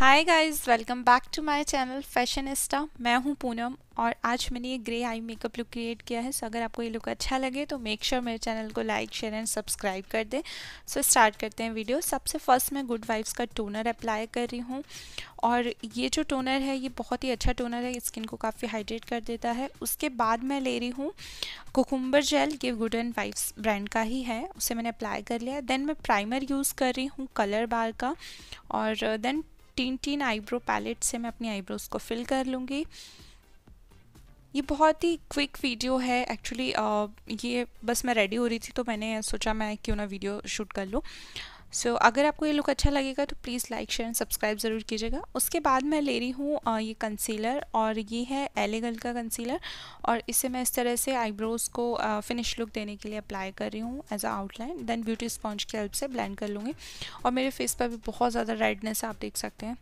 hi guys welcome back to my channel fashion एस्टा मैं हूं पूनम और आज मैंने ये grey eye makeup look create किया है सो अगर आपको ये लुक अच्छा लगे तो मेक श्योर sure मेरे चैनल को लाइक शेयर एंड सब्सक्राइब कर दें सो so, स्टार्ट करते हैं वीडियो सबसे फर्स्ट मैं गुड वाइब्स का टोनर अप्लाई कर रही हूँ और ये जो टोनर है ये बहुत ही अच्छा टोनर है स्किन को काफ़ी हाइड्रेट कर देता है उसके बाद मैं ले रही हूँ कोकुम्बर जेल ये गुड एंड वाइब्स ब्रांड का ही है उसे मैंने अप्लाई कर लिया देन मैं प्राइमर यूज़ कर रही हूँ कलर बार का और देन टीन टीन आईब्रो पैलेट से मैं अपनी आईब्रोज को फिल कर लूँगी ये बहुत ही क्विक वीडियो है एक्चुअली ये बस मैं रेडी हो रही थी तो मैंने सोचा मैं क्यों ना वीडियो शूट कर लूँ सो so, अगर आपको ये लुक अच्छा लगेगा तो please like share and subscribe ज़रूर कीजिएगा उसके बाद मैं ले रही हूँ ये कंसीलर और ये है एलेगल का कंसीलर और इसे मैं इस तरह से आईब्रोज़ को फिनिश लुक देने के लिए अप्लाई कर रही हूँ as a outline then beauty sponge की हेल्प से ब्लेंड कर लूँगी और मेरे फेस पर भी बहुत ज़्यादा रेडनेस आप देख सकते हैं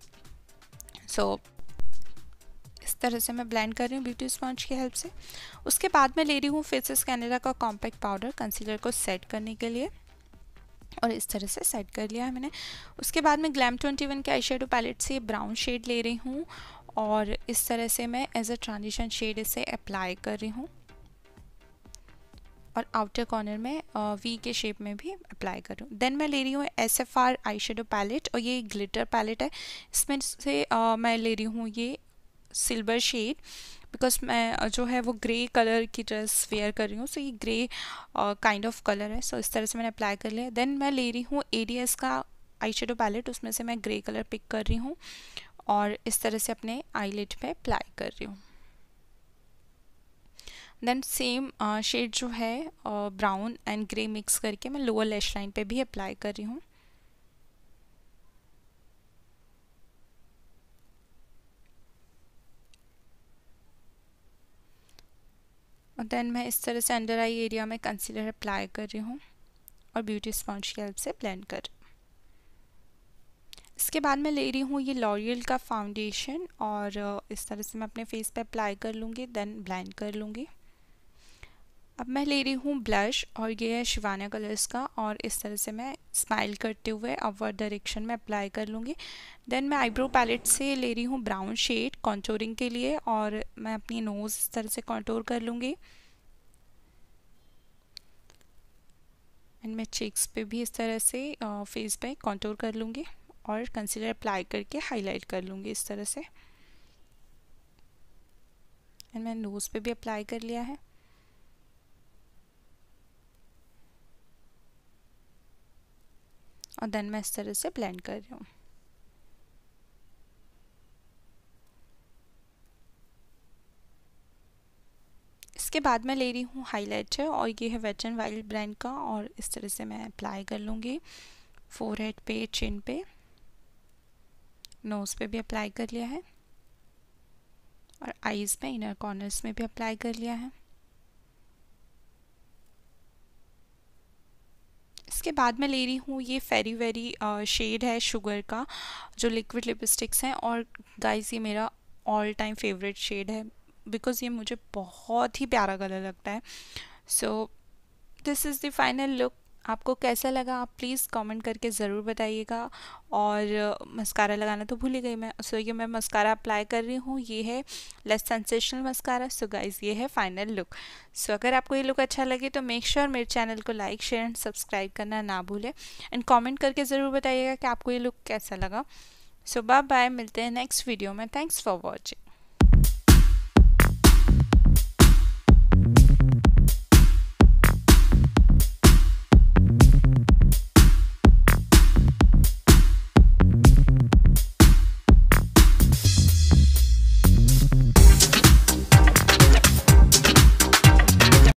सो so, इस तरह से मैं ब्लेंड कर रही हूँ ब्यूटी स्पॉन्ज की हेल्प से उसके बाद मैं ले रही हूँ फेसेस कैनेडा का कॉम्पैक्ट पाउडर कंसीलर को सेट करने के लिए और इस तरह से सेट कर लिया है मैंने उसके बाद मैं ग्लैम ट्वेंटी वन के आई शेडो पैलेट से ब्राउन शेड ले रही हूँ और इस तरह से मैं एज अ ट्रांजिशन शेड इसे अप्लाई कर रही हूँ और आउटर कॉर्नर में वी के शेप में भी अप्लाई कर रही हूँ देन मैं ले रही हूँ S F R eye shadow palette और ये ग्लिटर पैलेट है इसमें से मैं ले रही हूँ ये सिल्वर शेड बिकॉज मैं जो है वो ग्रे कलर की ड्रेस वेयर कर रही हूँ सो ये ग्रे काइंड ऑफ कलर है सो so इस तरह से मैंने अप्लाई कर लिया देन मैं ले रही हूँ ए का आई शेडो पैलेट उसमें से मैं ग्रे कलर पिक कर रही हूँ और इस तरह से अपने आईलेट पे अप्लाई कर रही हूँ देन सेम शेड जो है ब्राउन एंड ग्रे मिक्स करके मैं लोअर लेश लाइन पे भी अप्लाई कर रही हूँ और देन मैं इस तरह से अंडर आई एरिया में कंसीलर अप्लाई कर रही हूँ और ब्यूटी स्पॉन्ज की हेल्प से ब्लेंड कर रही हूँ इसके बाद मैं ले रही हूँ ये लॉरियल का फाउंडेशन और uh, इस तरह से मैं अपने फेस पे अप्लाई कर लूँगी देन ब्लेंड कर लूँगी अब मैं ले रही हूँ ब्लश और ये है शिवाना कलर्स का और इस तरह से मैं स्माइल करते हुए अपवर्ड डायरेक्शन में अप्लाई कर लूँगी देन मैं आईब्रो पैलेट से ले रही हूँ ब्राउन शेड कॉन्टोरिंग के लिए और मैं अपनी नोज़ इस तरह से कॉन्टोर कर लूँगी एंड मैं चेक्स पे भी इस तरह से फेस पे कॉन्टोर कर लूँगी और कंसीलर अप्लाई करके हाईलाइट कर लूँगी इस तरह से एंड मैंने नोज़ पे भी अप्लाई कर लिया है और देन मैं इस तरह से ब्लेंड कर रही हूँ इसके बाद मैं ले रही हूँ हाईलाइटर और ये है वेट एंड वाइल्ड ब्रांड का और इस तरह से मैं अप्लाई कर लूँगी फोर हेड पे चिन पे नोज़ पे भी अप्लाई कर लिया है और आईज़ में इनर कॉर्नर्स में भी अप्लाई कर लिया है उसके बाद मैं ले रही हूँ ये फेरी वेरी शेड है शुगर का जो लिक्विड लिपस्टिक्स हैं और गाइस ये मेरा ऑल टाइम फेवरेट शेड है बिकॉज़ ये मुझे बहुत ही प्यारा कलर लगता है so this is the final look आपको कैसा लगा आप प्लीज़ कमेंट करके ज़रूर बताइएगा और मस्कारा लगाना तो भूल ही गई मैं सो ये मैं मस्कारा अप्लाई कर रही हूँ ये है lash sensational mascara so guys ये है फाइनल लुक सो अगर आपको ये लुक अच्छा लगे तो मेक श्योर sure मेरे चैनल को लाइक शेयर एंड सब्सक्राइब करना ना भूलें एंड कॉमेंट करके ज़रूर बताइएगा कि आपको ये लुक कैसा लगा सो बाय बाय मिलते हैं नेक्स्ट वीडियो में थैंक्स फॉर वॉचिंग